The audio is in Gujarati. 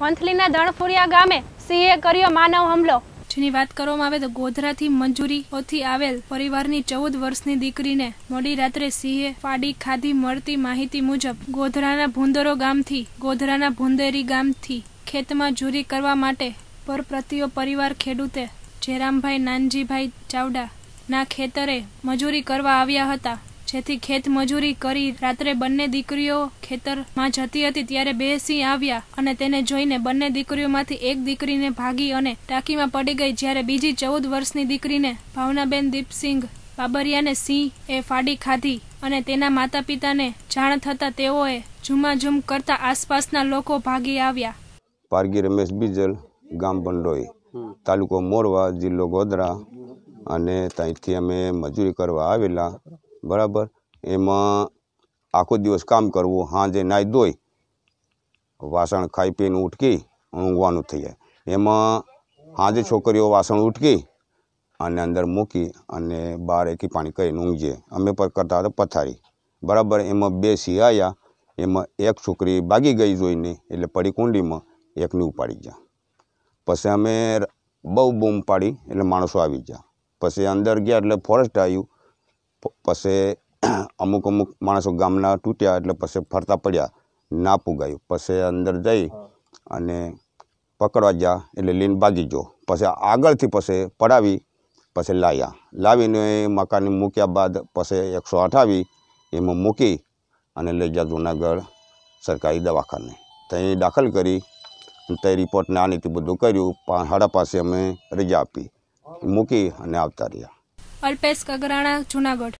વંથલીના ધણફુરિયા ગામે સિંહે કર્યો માનવ હમલો જેની વાત કરવામાં આવે તો ગોધરાથી મંજૂરીઓથી આવેલ પરિવારની ચૌદ વર્ષની દીકરીને મોડી રાત્રે સિંહે ફાડી ખાધી મળતી માહિતી મુજબ ગોધરાના ભુંદરો ગામથી ગોધરાના ભુંદેરી ગામથી ખેતમાં જુરી કરવા માટે પરપ્રતિઓ પરિવાર ખેડૂતે જેરામભાઈ નાનજીભાઈ ચાવડા ના ખેતરે મજૂરી કરવા આવ્યા હતા જેથી ખેત મજૂરી કરી રાત્રે બંને દીકરીઓ ખેતરમાં જતી હતી ત્યારે બે સિંહ આવ્યા અને તેને જોઈને બંને દીકરીઓમાંથી એક દીકરીને ભાગી અને ટાંકીમાં પડી ગઈ જ્યારે બીજી ચૌદ વર્ષની દીકરીને ભાવનાબેન દીપસિંહ બાબરિયાને સિંહ એ ફાડી ખાધી અને તેના માતા પિતાને જાણ થતા તેઓએ ઝુમાઝુમ કરતા આસપાસના લોકો ભાગી આવ્યા પારગી રમેશ બીજલ ગામ બંડોઈ તાલુકો મોરવા જિલ્લો ગોધરા અને ત્યાંથી અમે મજૂરી કરવા આવેલા બરાબર એમાં આખો દિવસ કામ કરવું સાંજે નાહી ધોઈ વાસણ ખાઈ પીને ઉટકી ઊંઘવાનું થઈ જાય એમાં સાંજે છોકરીઓ વાસણ ઉટકી અને અંદર મૂકી અને બહાર એકી પાણી કરીને ઊંઘીએ અમે પર કરતા હતા પથારી બરાબર એમાં બે સિયાયા એમાં એક છોકરી ભાગી ગઈ જોઈને એટલે પડી કુંડીમાં એકની ઉપાડી ગયા પછી અમે બહુ બૂમ પાડી એટલે માણસો આવી ગયા પછી અંદર ગયા એટલે ફોરેસ્ટ આવ્યું પછી અમુક અમુક માણસો ગામના તૂટ્યા એટલે પછી ફરતા પડ્યા ના પુગાયું પછી અંદર જઈ અને પકડવા ગયા એટલે લીન ભાગી ગયો પછી આગળથી પછી પડાવી પછી લાવ્યા લાવીને એ મકાન મૂક્યા બાદ પછી એકસો અઠાવી એમાં મૂકી અને લઈ ગયા જૂનાગઢ સરકારી દવાખાને ત્યાં દાખલ કરી ત્યાં રિપોર્ટને આનીથી બધું કર્યું હાડા પાસે અમે રજા આપી મૂકી અને આવતા રહ્યા અલ્પેશ કગરાણા જુનાગઢ